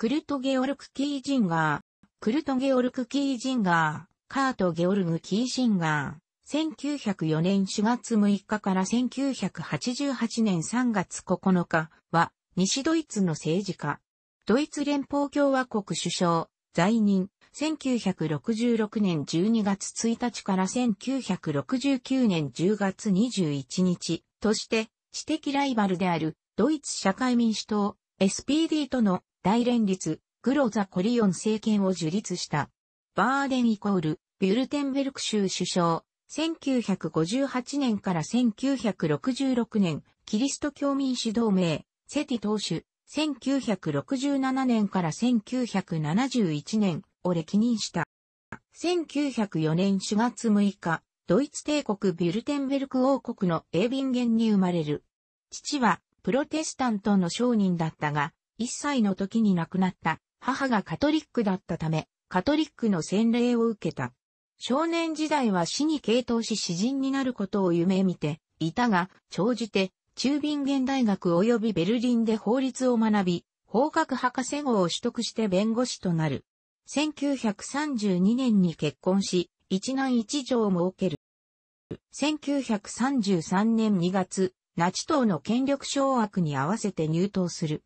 クルト・ゲオルク・キージンガー、クルト・ゲオルク・キージンガー、カート・ゲオルグ・キージンガー、1904年4月6日から1988年3月9日は、西ドイツの政治家、ドイツ連邦共和国首相、在任、1966年12月1日から1969年10月21日として、知的ライバルである、ドイツ社会民主党、SPD との大連立、グロザ・コリオン政権を樹立した。バーデンイコール、ビュルテンベルク州首相、1958年から1966年、キリスト教民主同盟、セティ党首、1967年から1971年を歴任した。1904年4月6日、ドイツ帝国ビュルテンベルク王国のエービンゲンに生まれる。父はプロテスタントの商人だったが、1歳の時に亡くなった。母がカトリックだったため、カトリックの洗礼を受けた。少年時代は死に傾倒し詩人になることを夢見ていたが、長じて、中瓶現大学及びベルリンで法律を学び、法学博士号を取得して弁護士となる。1932年に結婚し、一男一女を設ける。1933年2月、ナチ党の権力掌握に合わせて入党する。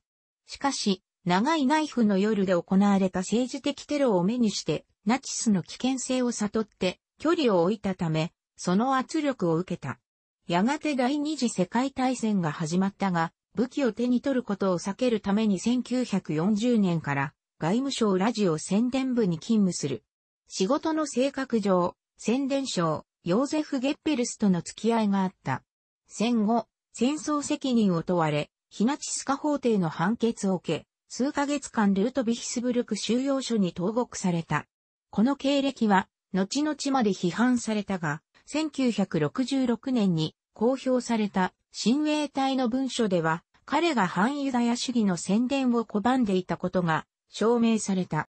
しかし、長いナイフの夜で行われた政治的テロを目にして、ナチスの危険性を悟って距離を置いたため、その圧力を受けた。やがて第二次世界大戦が始まったが、武器を手に取ることを避けるために1940年から外務省ラジオ宣伝部に勤務する。仕事の性格上、宣伝省、ヨーゼフ・ゲッペルスとの付き合いがあった。戦後、戦争責任を問われ、ヒナチスカ法廷の判決を受け、数ヶ月間ルートヴィヒスブルク収容所に投獄された。この経歴は、後々まで批判されたが、1966年に公表された親衛隊の文書では、彼が反ユダヤ主義の宣伝を拒んでいたことが証明された。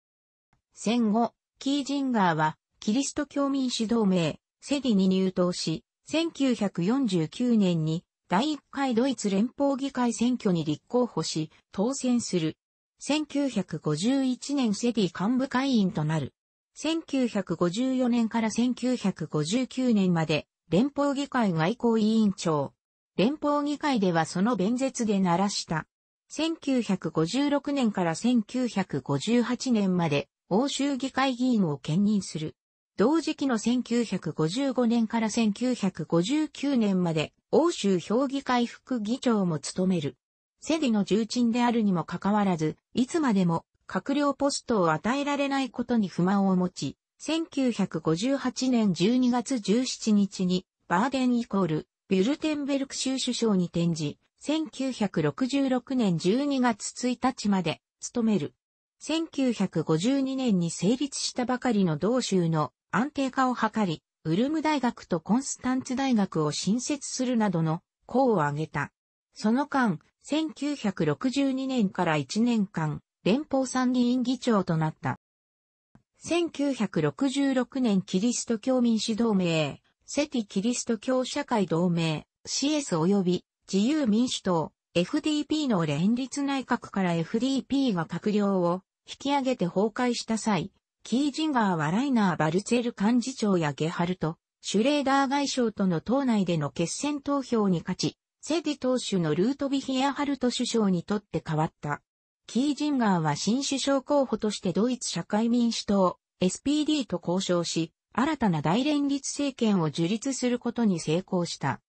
戦後、キージンガーは、キリスト教民主同盟、セディに入党し、1949年に第1回ドイツ連邦議会選挙に立候補し、当選する。1951年セディ幹部会員となる。1954年から1959年まで連邦議会外交委員長。連邦議会ではその弁舌で鳴らした。1956年から1958年まで欧州議会議員を兼任する。同時期の1955年から1959年まで欧州評議会副議長も務める。セディの重鎮であるにもかかわらず、いつまでも閣僚ポストを与えられないことに不満を持ち、1958年12月17日にバーデンイコールビュルテンベルク州首相に転じ、1966年12月1日まで務める。1952年に成立したばかりの同州の安定化を図り、ウルム大学とコンスタンツ大学を新設するなどの功を挙げた。その間、1962年から1年間、連邦参議院議長となった。1966年キリスト教民主同盟、セティキリスト教社会同盟、CS 及び自由民主党、FDP の連立内閣から FDP が閣僚を引き上げて崩壊した際、キージンガーはライナー・バルツェル幹事長やゲハルト、シュレーダー外相との党内での決戦投票に勝ち、セディ党首のルートビヒエハルト首相にとって変わった。キージンガーは新首相候補としてドイツ社会民主党、SPD と交渉し、新たな大連立政権を樹立することに成功した。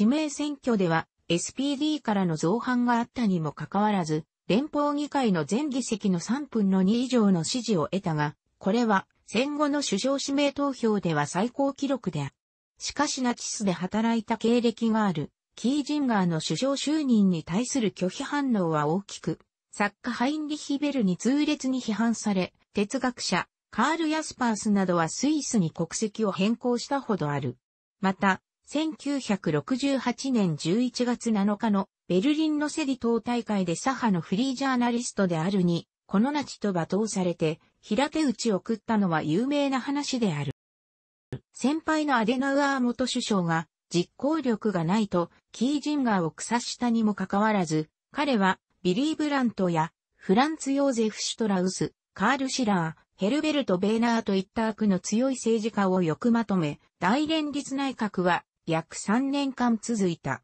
指名選挙では SPD からの造反があったにもかかわらず、連邦議会の全議席の3分の2以上の支持を得たが、これは戦後の首相指名投票では最高記録である。しかしナチスで働いた経歴がある、キージンガーの首相就任に対する拒否反応は大きく、作家ハインリヒ・ベルに痛烈に批判され、哲学者、カール・ヤスパースなどはスイスに国籍を変更したほどある。また、1968年11月7日のベルリンのセリ党大会で左派のフリージャーナリストであるに、このなちと罵倒されて、平手打ちを食ったのは有名な話である。先輩のアデナウアー元首相が、実行力がないと、キージンガーを草たにもかかわらず、彼は、ビリー・ブラントや、フランツ・ヨーゼフ・シュトラウス、カール・シラー、ヘルベルト・ベーナーといった悪の強い政治家をよくまとめ、大連立内閣は約3年間続いた。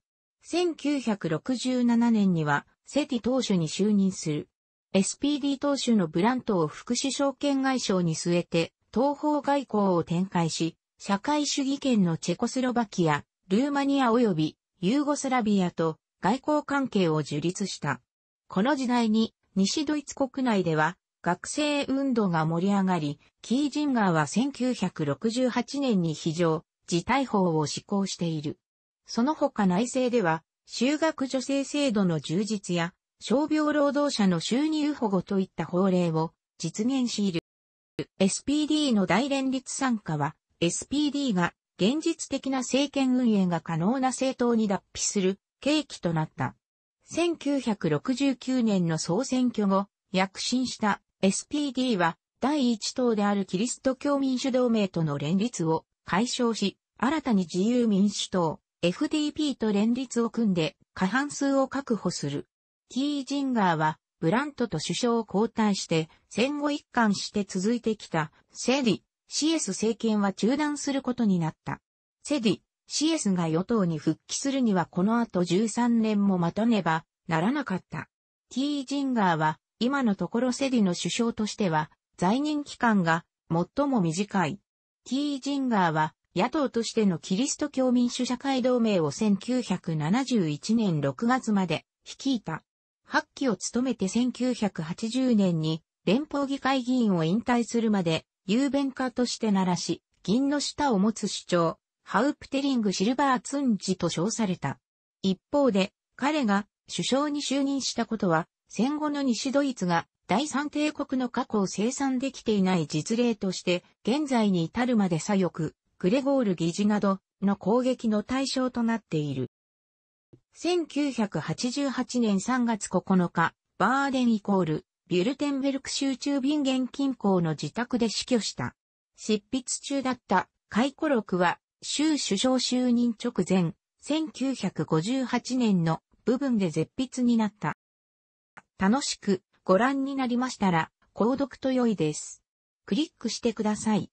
1967年には、セティ党首に就任する。SPD 党首のブラントを福祉証券外相に据えて、東方外交を展開し、社会主義圏のチェコスロバキア、ルーマニア及びユーゴスラビアと外交関係を樹立した。この時代に西ドイツ国内では学生運動が盛り上がり、キージンガーは1968年に非常、自逮法を施行している。その他内政では、就学女性制度の充実や傷病労働者の収入保護といった法令を実現しいる。SPD の大連立参加は、SPD が現実的な政権運営が可能な政党に脱皮する契機となった。1969年の総選挙後、躍進した SPD は第一党であるキリスト教民主同盟との連立を解消し、新たに自由民主党 FDP と連立を組んで過半数を確保する。ィージンガーは、ブラントと首相を交代して、戦後一貫して続いてきた、セディ、シエス政権は中断することになった。セディ、シエスが与党に復帰するにはこの後13年も待たねばならなかった。ィージンガーは、今のところセディの首相としては、在任期間が最も短い。ィージンガーは、野党としてのキリスト教民主社会同盟を1971年6月まで率いた。8期を務めて1980年に連邦議会議員を引退するまで、雄弁家として鳴らし、銀の舌を持つ主張、ハウプテリング・シルバー・ツンジと称された。一方で、彼が首相に就任したことは、戦後の西ドイツが第三帝国の過去を生産できていない実例として、現在に至るまで左翼、グレゴール議事などの攻撃の対象となっている。1988年3月9日、バーデンイコール、ビュルテンベルク州中ビンゲン近郊の自宅で死去した。執筆中だった回顧録は、州首相就任直前、1958年の部分で絶筆になった。楽しくご覧になりましたら、購読と良いです。クリックしてください。